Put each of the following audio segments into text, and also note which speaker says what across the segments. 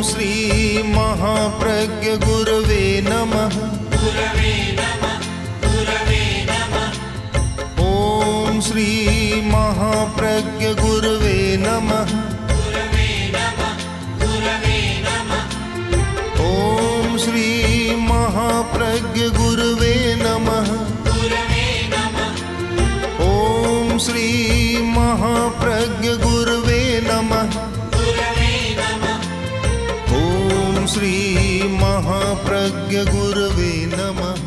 Speaker 1: ॐ श्री महाप्रज्ञ गुरवे नम ओम श्री महाप्रज्ञ गुरु भाग्य गुरुवे नमः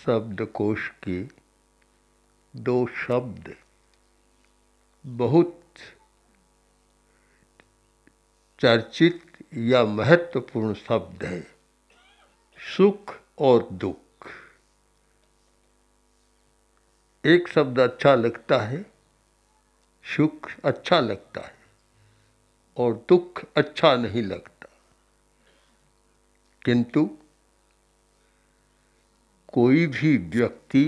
Speaker 1: शब्दकोश के दो शब्द बहुत चर्चित या महत्वपूर्ण शब्द है सुख और दुख एक शब्द अच्छा लगता है सुख अच्छा लगता है और दुख अच्छा नहीं लगता किंतु कोई भी व्यक्ति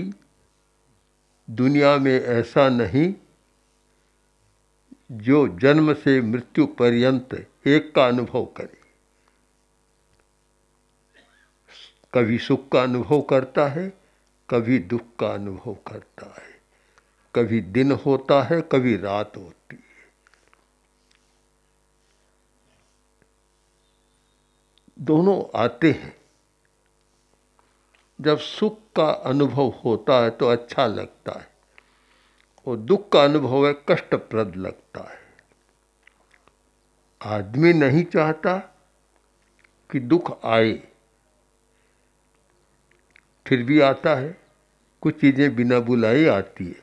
Speaker 1: दुनिया में ऐसा नहीं जो जन्म से मृत्यु पर्यंत एक का अनुभव करे कभी सुख का अनुभव करता है कभी दुख का अनुभव करता है कभी दिन होता है कभी रात होती है दोनों आते हैं जब सुख का अनुभव होता है तो अच्छा लगता है और दुख का अनुभव है कष्टप्रद लगता है आदमी नहीं चाहता कि दुख आए फिर भी आता है कुछ चीज़ें बिना बुलाए आती है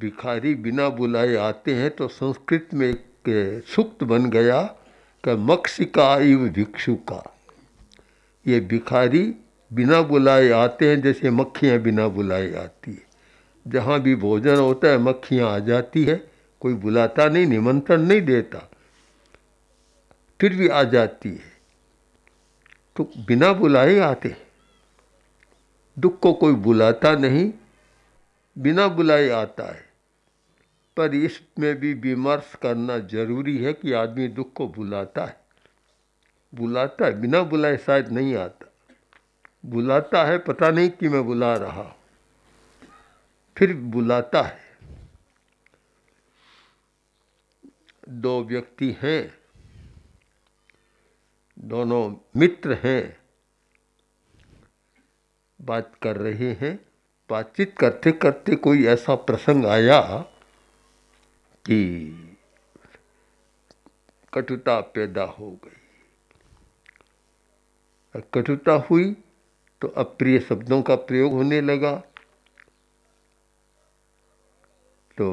Speaker 1: भिखारी बिना बुलाए आते हैं तो संस्कृत में एक सुक्त बन गया कि मक्षिका इव भिक्षु का ये भिखारी बिना बुलाए आते हैं जैसे मक्खियाँ बिना बुलाए आती है जहाँ भी भोजन होता है मक्खियाँ आ जाती है कोई बुलाता नहीं निमंत्रण नहीं देता फिर भी आ जाती है तो बिना बुलाए आते हैं दुख को कोई बुलाता नहीं बिना बुलाए आता है पर इसमें भी विमर्श करना जरूरी है कि आदमी दुख को बुलाता है बुलाता है बिना बुलाए शायद नहीं आता बुलाता है पता नहीं कि मैं बुला रहा हूँ फिर बुलाता है दो व्यक्ति हैं दोनों मित्र हैं बात कर रहे हैं बातचीत करते करते कोई ऐसा प्रसंग आया की कटुता पैदा हो गई कटुता हुई तो अप्रिय शब्दों का प्रयोग होने लगा तो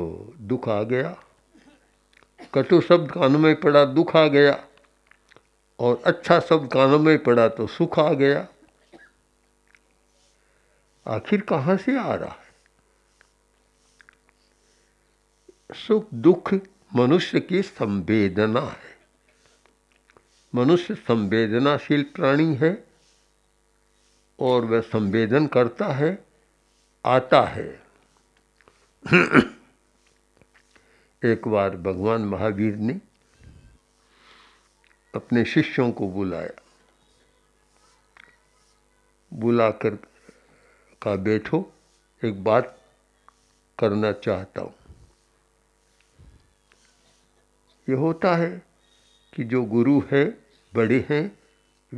Speaker 1: दुख आ गया कटु शब्द कानों में पड़ा दुख आ गया और अच्छा शब्द कानों में पड़ा तो सुख आ गया आखिर कहाँ से आ रहा है सुख दुख मनुष्य की संवेदना है मनुष्य संवेदनाशील प्राणी है और वह संवेदन करता है आता है एक बार भगवान महावीर ने अपने शिष्यों को बुलाया बुला कर का बैठो एक बात करना चाहता हूँ ये होता है कि जो गुरु हैं बड़े हैं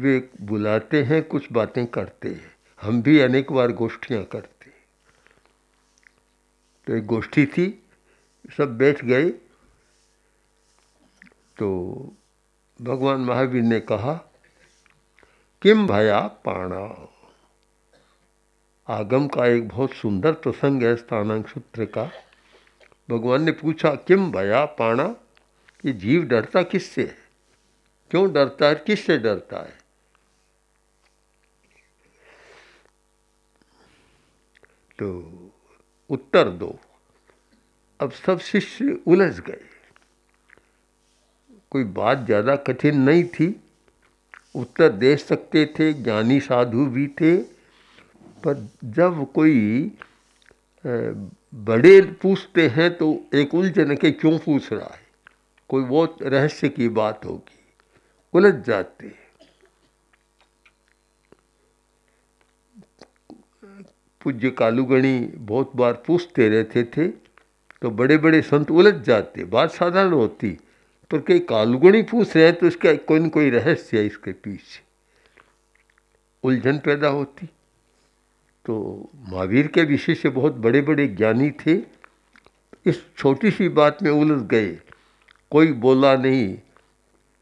Speaker 1: वे बुलाते हैं कुछ बातें करते हैं हम भी अनेक बार गोष्ठियाँ करते हैं तो एक गोष्ठी थी सब बैठ गए तो भगवान महावीर ने कहा किम भया पाणा आगम का एक बहुत सुंदर प्रसंग है स्थानांग सूत्र का भगवान ने पूछा किम भया पाणा कि जीव डरता किससे है क्यों डरता है किससे डरता है तो उत्तर दो अब सब शिष्य उलझ गए कोई बात ज़्यादा कठिन नहीं थी उत्तर दे सकते थे ज्ञानी साधु भी थे पर जब कोई बड़े पूछते हैं तो एक उलझन के क्यों पूछ रहा है कोई वो रहस्य की बात होगी उलझ जाते हैं पूज्य कालूगणी बहुत बार पूछते रहते थे तो बड़े बड़े संत उलझ जाते बात साधारण होती पर कई कालूगणी पूछ रहे हैं तो इसका कोई ना कोई रहस्य है इसके पीछे उलझन पैदा होती तो महावीर के विषय से बहुत बड़े बड़े ज्ञानी थे इस छोटी सी बात में उलझ गए कोई बोला नहीं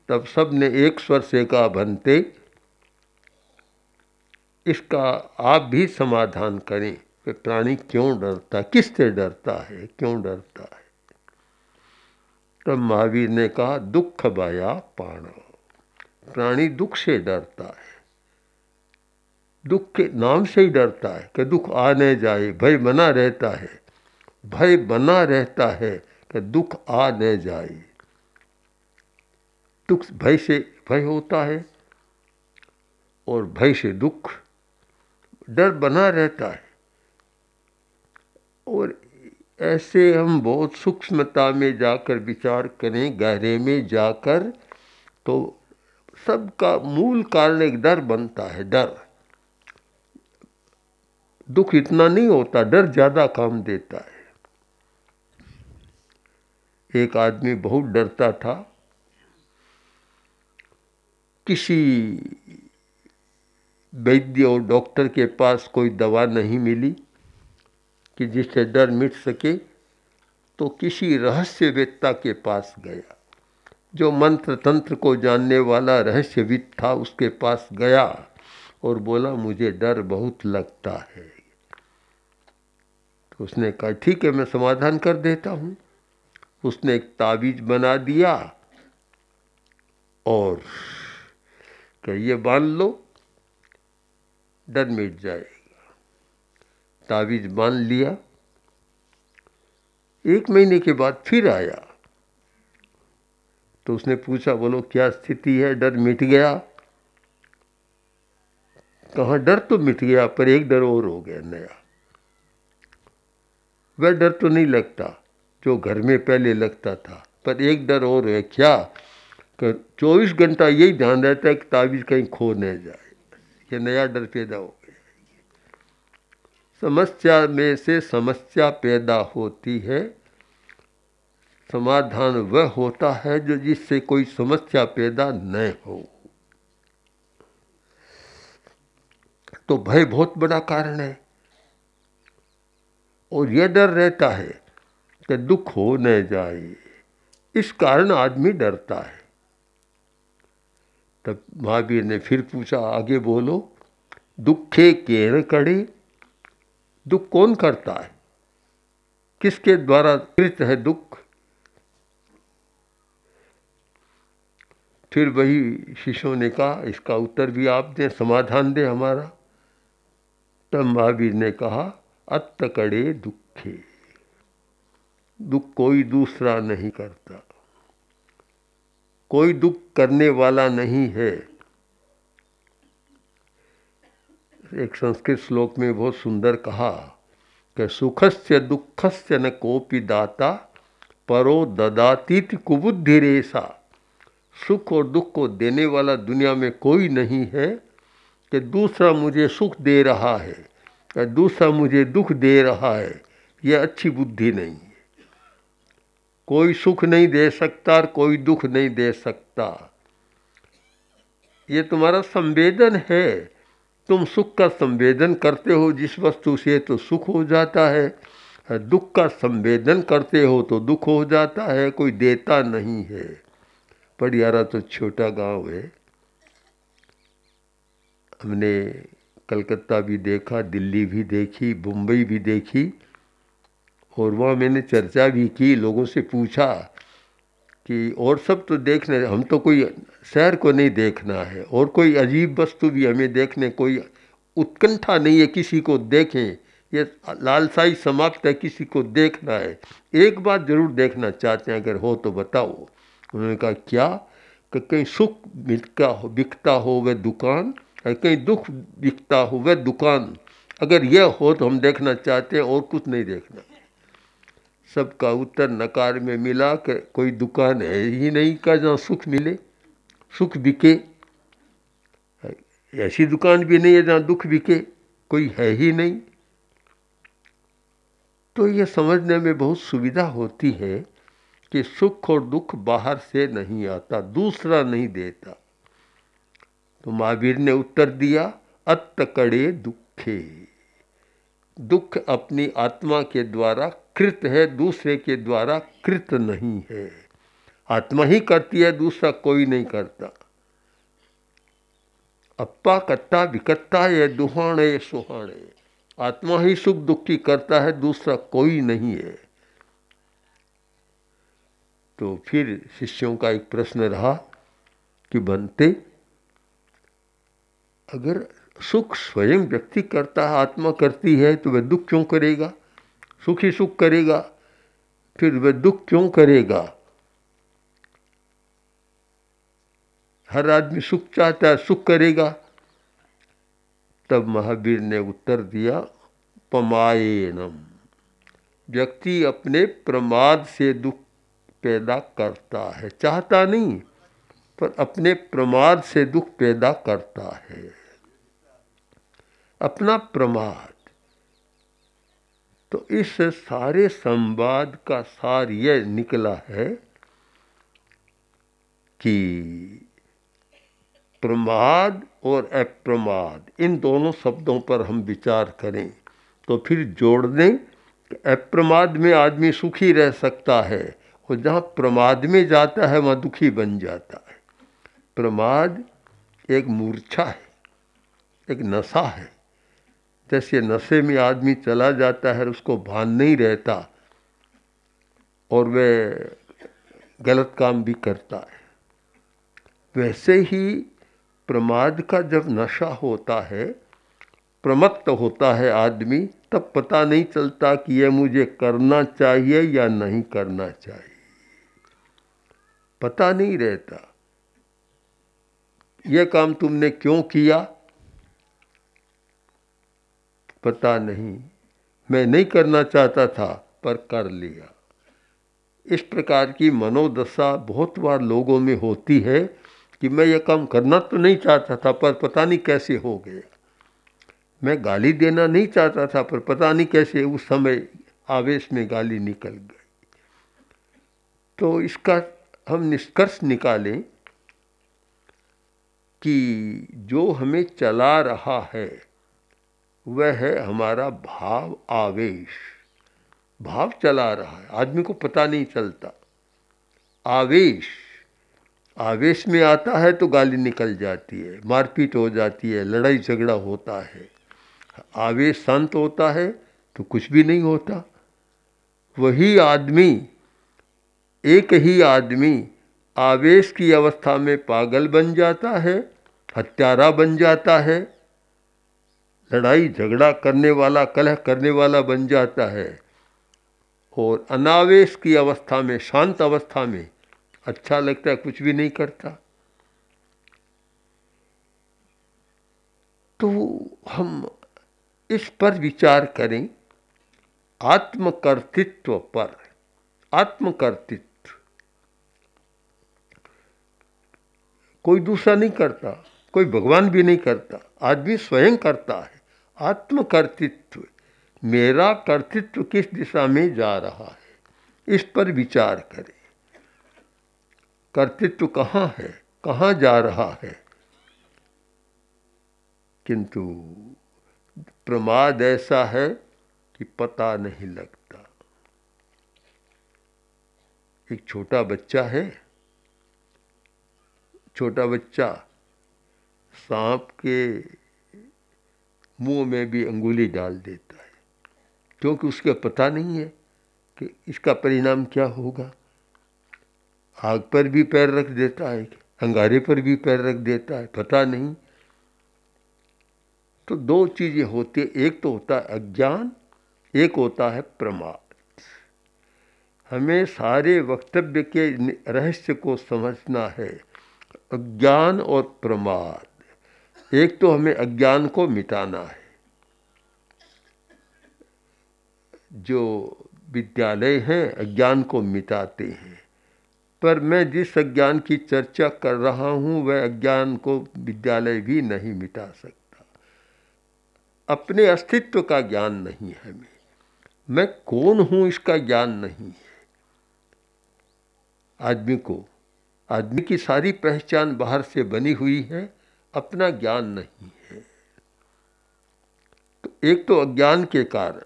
Speaker 1: तब सब ने एक स्वर से कहा भनते इसका आप भी समाधान करें कि प्राणी क्यों डरता है किससे डरता है क्यों डरता है तब तो महावीर ने कहा दुख बाया पाण प्राणी दुख से डरता है दुख के नाम से ही डरता है कि दुख आ न जाए भय बना रहता है भय बना रहता है कि दुख आ न जाए दुख भय से भय होता है और भय से दुख डर बना रहता है और ऐसे हम बहुत सूक्ष्मता में जाकर विचार करें गहरे में जाकर तो सबका मूल कारण एक डर बनता है डर दुख इतना नहीं होता डर ज़्यादा काम देता है एक आदमी बहुत डरता था किसी वैद्य और डॉक्टर के पास कोई दवा नहीं मिली कि जिससे डर मिट सके तो किसी रहस्यवेत्ता के पास गया जो मंत्र तंत्र को जानने वाला रहस्यविद था उसके पास गया और बोला मुझे डर बहुत लगता है तो उसने कहा ठीक है मैं समाधान कर देता हूँ उसने एक ताबीज बना दिया और कि तो ये बांध लो डर मिट जाएगा ताबीज बांध लिया एक महीने के बाद फिर आया तो उसने पूछा बोलो क्या स्थिति है डर मिट गया कहाँ डर तो मिट गया पर एक डर और हो गया नया वह डर तो नहीं लगता जो घर में पहले लगता था पर एक डर और है क्या तो चौबीस घंटा यही ध्यान रहता है कि ताबीज़ कहीं खो न जाए ये नया डर पैदा हो गया समस्या में से समस्या पैदा होती है समाधान वह होता है जो जिससे कोई समस्या पैदा न हो तो भय बहुत बड़ा कारण है और यह डर रहता है कि दुख हो न जाए इस कारण आदमी डरता है तब महावीर ने फिर पूछा आगे बोलो दुखे केर कड़े दुख कौन करता है किसके द्वारा कृत है दुख फिर वही शिष्यों ने कहा इसका उत्तर भी आप दें समाधान दें हमारा तब महावीर ने कहा अत कड़े दुखे दुख कोई दूसरा नहीं करता कोई दुख करने वाला नहीं है एक संस्कृत श्लोक में बहुत सुंदर कहा कि सुखस्य दुखस्य न कोपी दाता परो ददातीत कुबुद्धि रेसा सुख और दुख को देने वाला दुनिया में कोई नहीं है कि दूसरा मुझे सुख दे रहा है या दूसरा मुझे दुख दे रहा है यह अच्छी बुद्धि नहीं कोई सुख नहीं दे सकता और कोई दुख नहीं दे सकता ये तुम्हारा संवेदन है तुम सुख का संवेदन करते हो जिस वस्तु से तो सुख हो जाता है दुख का संवेदन करते हो तो दुख हो जाता है कोई देता नहीं है पडियारा तो छोटा गांव है हमने कलकत्ता भी देखा दिल्ली भी देखी मुंबई भी देखी और वहाँ मैंने चर्चा भी की लोगों से पूछा कि और सब तो देखने हम तो कोई शहर को नहीं देखना है और कोई अजीब वस्तु भी हमें देखने कोई उत्कंठा नहीं है किसी को देखें ये लालसाई समाप्त है किसी को देखना है एक बात जरूर देखना चाहते हैं अगर हो तो बताओ उन्होंने कहा क्या कि कहीं सुख बिकता हो बिकता हो वह दुकान और कहीं दुख बिकता हो वह दुकान अगर यह हो तो हम देखना चाहते हैं और कुछ नहीं देखना सबका उत्तर नकार में मिला कर कोई दुकान है ही नहीं का जहाँ सुख मिले सुख बिके ऐसी दुकान भी नहीं है जहाँ दुख बिके कोई है ही नहीं तो ये समझने में बहुत सुविधा होती है कि सुख और दुख बाहर से नहीं आता दूसरा नहीं देता तो महावीर ने उत्तर दिया अत कड़े दुखे दुख अपनी आत्मा के द्वारा कृत है दूसरे के द्वारा कृत नहीं है आत्मा ही करती है दूसरा कोई नहीं करता अप्पा कत्ता विकत्ता ये दुहाणे सुहाणे आत्मा ही सुख दुखी करता है दूसरा कोई नहीं है तो फिर शिष्यों का एक प्रश्न रहा कि बनते अगर सुख स्वयं व्यक्ति करता है आत्मा करती है तो वह दुख क्यों करेगा सुख ही सुख करेगा फिर वह दुख क्यों करेगा हर आदमी सुख चाहता है सुख करेगा तब महावीर ने उत्तर दिया पमायनम व्यक्ति अपने प्रमाद से दुख पैदा करता है चाहता नहीं पर अपने प्रमाद से दुख पैदा करता है अपना प्रमाद तो इस सारे संवाद का सार यह निकला है कि प्रमाद और अप्रमाद इन दोनों शब्दों पर हम विचार करें तो फिर जोड़ दें अप्रमाद में आदमी सुखी रह सकता है और जहाँ प्रमाद में जाता है वहाँ दुखी बन जाता है प्रमाद एक मूर्छा है एक नशा है जैसे नशे में आदमी चला जाता है उसको भान नहीं रहता और वह गलत काम भी करता है वैसे ही प्रमाद का जब नशा होता है प्रमत्त होता है आदमी तब पता नहीं चलता कि यह मुझे करना चाहिए या नहीं करना चाहिए पता नहीं रहता यह काम तुमने क्यों किया पता नहीं मैं नहीं करना चाहता था पर कर लिया इस प्रकार की मनोदशा बहुत बार लोगों में होती है कि मैं ये काम करना तो नहीं चाहता था पर पता नहीं कैसे हो गया मैं गाली देना नहीं चाहता था पर पता नहीं कैसे उस समय आवेश में गाली निकल गई तो इसका हम निष्कर्ष निकालें कि जो हमें चला रहा है वह है हमारा भाव आवेश भाव चला रहा है आदमी को पता नहीं चलता आवेश आवेश में आता है तो गाली निकल जाती है मारपीट हो जाती है लड़ाई झगड़ा होता है आवेश शांत होता है तो कुछ भी नहीं होता वही आदमी एक ही आदमी आवेश की अवस्था में पागल बन जाता है हत्यारा बन जाता है लड़ाई झगड़ा करने वाला कलह करने वाला बन जाता है और अनावेश की अवस्था में शांत अवस्था में अच्छा लगता है कुछ भी नहीं करता तो हम इस पर विचार करें आत्मकर्तित्व पर आत्मकर्तृत्व कोई दूसरा नहीं करता कोई भगवान भी नहीं करता आदमी स्वयं करता है आत्मकर्तृत्व मेरा कर्तृत्व किस दिशा में जा रहा है इस पर विचार करें कर्तृत्व कहाँ है कहाँ जा रहा है किंतु प्रमाद ऐसा है कि पता नहीं लगता एक छोटा बच्चा है छोटा बच्चा सांप के मुंह में भी अंगुली डाल देता है क्योंकि उसके पता नहीं है कि इसका परिणाम क्या होगा आग पर भी पैर रख देता है अंगारे पर भी पैर रख देता है पता नहीं तो दो चीज़ें होती है एक तो होता है अज्ञान एक होता है प्रमाद हमें सारे वक्तव्य के रहस्य को समझना है अज्ञान और प्रमाद एक तो हमें अज्ञान को मिटाना है जो विद्यालय हैं अज्ञान को मिटाते हैं पर मैं जिस अज्ञान की चर्चा कर रहा हूँ वह अज्ञान को विद्यालय भी नहीं मिटा सकता अपने अस्तित्व का ज्ञान नहीं है हमें मैं कौन हूँ इसका ज्ञान नहीं है आदमी को आदमी की सारी पहचान बाहर से बनी हुई है अपना ज्ञान नहीं है तो एक तो अज्ञान के कारण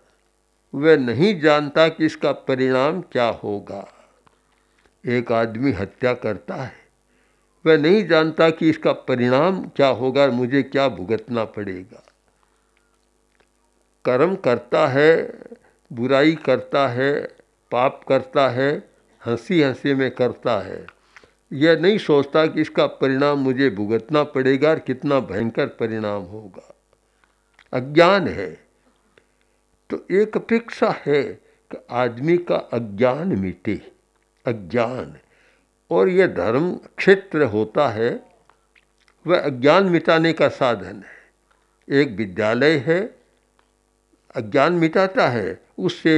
Speaker 1: वह नहीं जानता कि इसका परिणाम क्या होगा एक आदमी हत्या करता है वह नहीं जानता कि इसका परिणाम क्या होगा मुझे क्या भुगतना पड़ेगा कर्म करता है बुराई करता है पाप करता है हंसी हंसी में करता है यह नहीं सोचता कि इसका परिणाम मुझे भुगतना पड़ेगा और कितना भयंकर परिणाम होगा अज्ञान है तो एक अपेक्षा है कि आदमी का अज्ञान मिटे अज्ञान और यह धर्म क्षेत्र होता है वह अज्ञान मिटाने का साधन है एक विद्यालय है अज्ञान मिटाता है उससे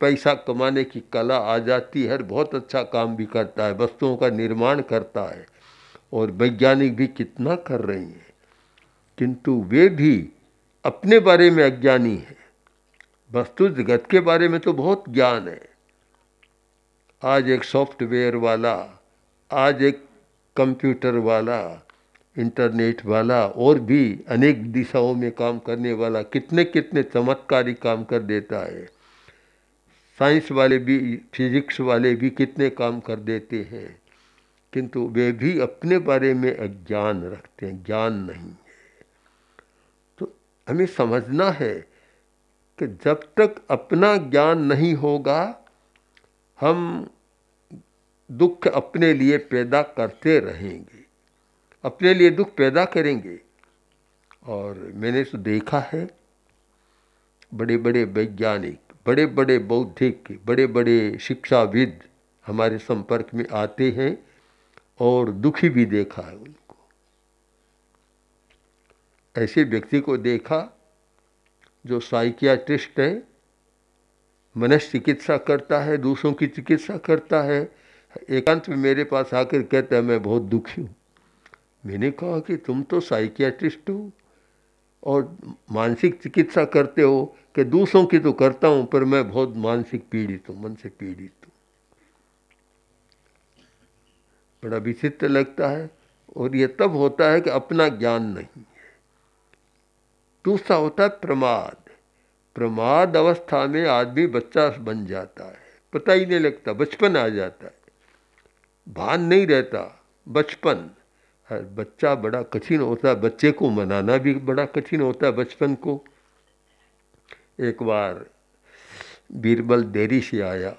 Speaker 1: पैसा कमाने की कला आ जाती है बहुत अच्छा काम भी करता है वस्तुओं का निर्माण करता है और वैज्ञानिक भी कितना कर रही हैं किंतु वे भी अपने बारे में अज्ञानी हैं वस्तु जगत के बारे में तो बहुत ज्ञान है आज एक सॉफ्टवेयर वाला आज एक कंप्यूटर वाला इंटरनेट वाला और भी अनेक दिशाओं में काम करने वाला कितने कितने चमत्कारी काम कर देता है साइंस वाले भी फिजिक्स वाले भी कितने काम कर देते हैं किंतु वे भी अपने बारे में अज्ञान रखते हैं ज्ञान नहीं है तो हमें समझना है कि जब तक अपना ज्ञान नहीं होगा हम दुख अपने लिए पैदा करते रहेंगे अपने लिए दुख पैदा करेंगे और मैंने तो देखा है बड़े बड़े वैज्ञानिक बड़े बड़े बौद्धिक बड़े बड़े शिक्षाविद हमारे संपर्क में आते हैं और दुखी भी देखा है उनको ऐसे व्यक्ति को देखा जो साइकियाट्रिस्ट है मनस चिकित्सा करता है दूसरों की चिकित्सा करता है एकांत में मेरे पास आकर कहता है मैं बहुत दुखी हूँ मैंने कहा कि तुम तो साइकियाट्रिस्ट हो और मानसिक चिकित्सा करते हो कि दूसरों की तो करता हूँ पर मैं बहुत मानसिक पीड़ित हूँ मन से पीड़ित हूँ बड़ा विचित्र लगता है और यह तब होता है कि अपना ज्ञान नहीं है दूसरा होता है प्रमाद प्रमाद अवस्था में आदमी बच्चा बन जाता है पता ही नहीं लगता बचपन आ जाता है भान नहीं रहता बचपन बच्चा बड़ा कठिन होता है बच्चे को मनाना भी बड़ा कठिन होता है बचपन को एक बार बीरबल देरी से आया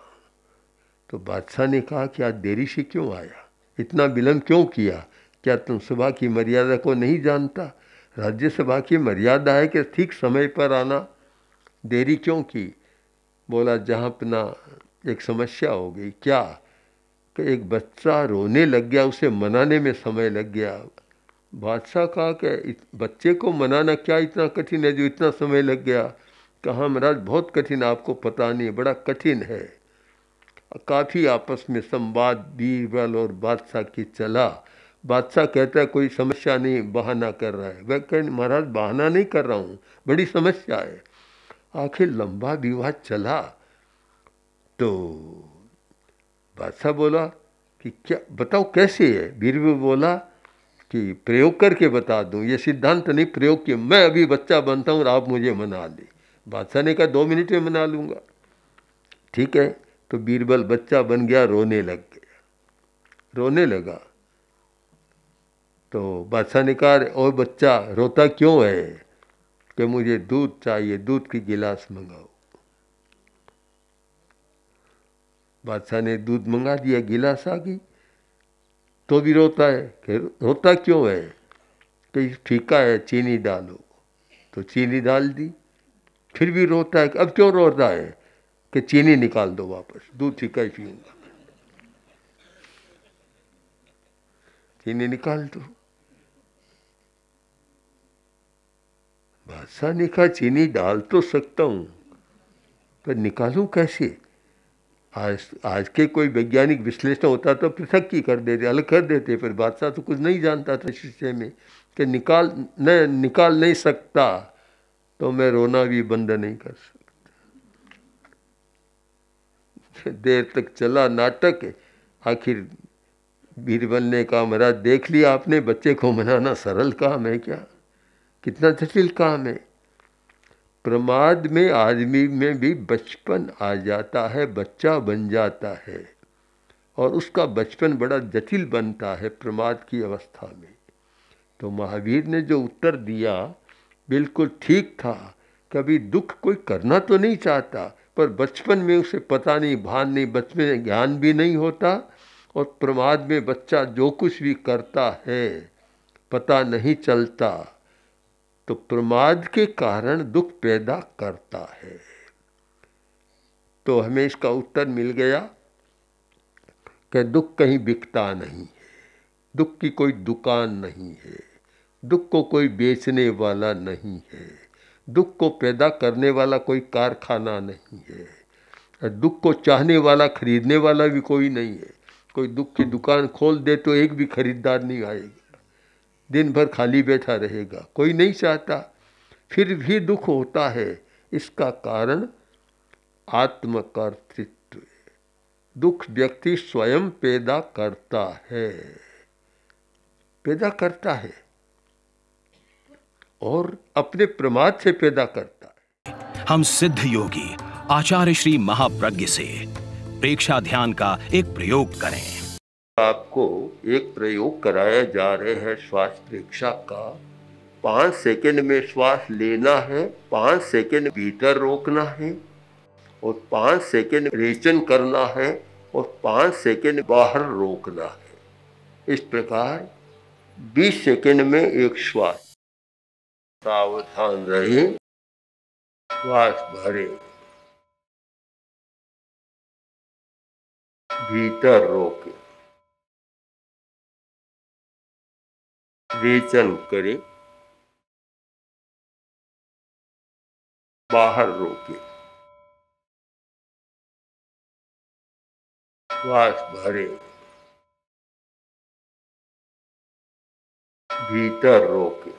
Speaker 1: तो बादशाह ने कहा कि आज देरी से क्यों आया इतना विलम्ब क्यों किया क्या तुम सभा की मर्यादा को नहीं जानता राज्यसभा की मर्यादा है कि ठीक समय पर आना देरी क्यों की बोला जहाँ अपना एक समस्या हो गई क्या कि एक बच्चा रोने लग गया उसे मनाने में समय लग गया बादशाह कहा कि बच्चे को मनाना क्या इतना कठिन है जो इतना समय लग गया कहा महाराज बहुत कठिन आपको पता नहीं बड़ा कठिन है काफ़ी आपस में संवाद बीरबल और बादशाह की चला बादशाह कहता है कोई समस्या नहीं बहाना कर रहा है वह कह महाराज बहाना नहीं कर रहा हूँ बड़ी समस्या है आखिर लंबा विवाह चला तो बादशाह बोला कि क्या बताओ कैसे है बीरबल बोला कि प्रयोग करके बता दूं ये सिद्धांत नहीं प्रयोग किया मैं अभी बच्चा बनता हूँ और आप मुझे मना दें बादशाह ने कहा दो मिनट में मना लूँगा ठीक है तो बीरबल बच्चा बन गया रोने लग गया रोने लगा तो बादशाह ने कहा और बच्चा रोता क्यों है कि मुझे दूध चाहिए दूध की गिलास मंगाओ बादशाह ने दूध मंगा दिया गिलास आ गई तो भी रोता है कि रोता क्यों है कि ठीका है चीनी डालो तो चीनी डाल दी फिर भी रोता है अब क्यों रोता है कि चीनी निकाल दो वापस दूध ठीका ही पीऊँगा चीनी निकाल दो बादशाह ने कहा चीनी डाल तो सकता हूँ पर निकालूँ कैसे आज आज के कोई वैज्ञानिक विश्लेषण होता तो पृथक की कर देते अलग कर देते फिर बादशाह तो कुछ नहीं जानता था शिष्य में कि निकाल न निकाल नहीं सकता तो मैं रोना भी बंद नहीं कर सकता देर तक चला नाटक आखिर बीरबल ने कहा महाराज देख लिया आपने बच्चे को मनाना सरल काम है क्या कितना जटिल काम है प्रमाद में आदमी में भी बचपन आ जाता है बच्चा बन जाता है और उसका बचपन बड़ा जटिल बनता है प्रमाद की अवस्था में तो महावीर ने जो उत्तर दिया बिल्कुल ठीक था कभी दुख कोई करना तो नहीं चाहता पर बचपन में उसे पता नहीं भान नहीं बचपन में ज्ञान भी नहीं होता और प्रमाद में बच्चा जो कुछ भी करता है पता नहीं चलता तो प्रमाद के कारण दुख पैदा करता है तो हमें इसका उत्तर मिल गया कि दुख कहीं बिकता नहीं है दुख की कोई दुकान नहीं है दुख को कोई बेचने वाला नहीं है दुख को पैदा करने वाला कोई कारखाना नहीं है दुख को चाहने वाला खरीदने वाला भी कोई नहीं है कोई दुख की दुकान खोल दे तो एक भी खरीदार नहीं आएगी दिन भर खाली बैठा रहेगा कोई नहीं चाहता फिर भी दुख होता है इसका कारण आत्मकर्तृत्व दुख व्यक्ति स्वयं पैदा करता है पैदा करता है और अपने प्रमाद से पैदा करता
Speaker 2: है हम सिद्ध योगी
Speaker 1: आचार्य श्री महाप्रज्ञ से प्रेक्षा ध्यान का एक प्रयोग करें आपको एक प्रयोग कराया जा रहे हैं श्वास परीक्षा का पाँच सेकंड में श्वास लेना है पाँच सेकंड भीतर रोकना है और पाँच सेकंड रेचन करना है और पाँच सेकंड बाहर रोकना है इस प्रकार बीस सेकंड में एक श्वास
Speaker 2: सावधान रहे श्वास भरे भीतर रोके विवेचन करे बाहर रोके श्वास भरे भीतर रोके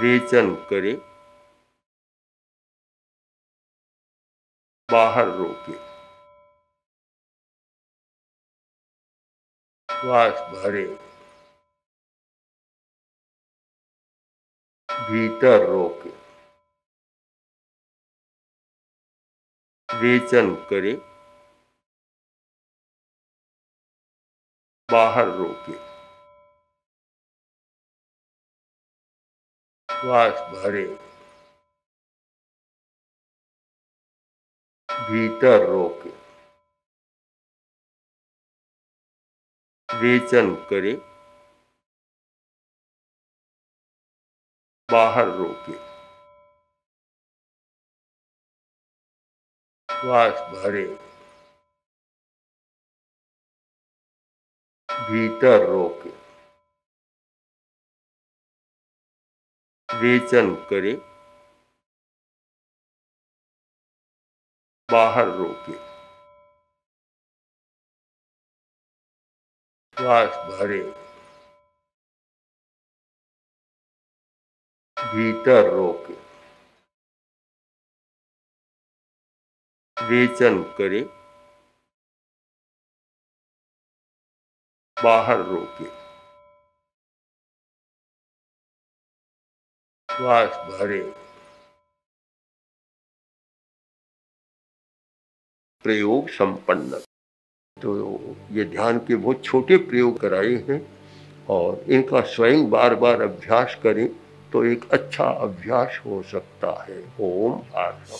Speaker 2: विवेचन करे बाहर रोके श्वास भरे भीतर रोके रेचन करे बाहर रोके श्वास भरे भीतर रोके विवेचन करे बाहर रोके श्वास भरे भीतर रोके वेचन करे बाहर रोके श्वास भरे भीतर रोके रेचन करे बाहर रोके श्वास भरे प्रयोग संपन्न तो ये ध्यान के बहुत छोटे प्रयोग कराए हैं
Speaker 1: और इनका स्वयं बार बार अभ्यास करें तो एक अच्छा अभ्यास हो सकता है ओम आत्मा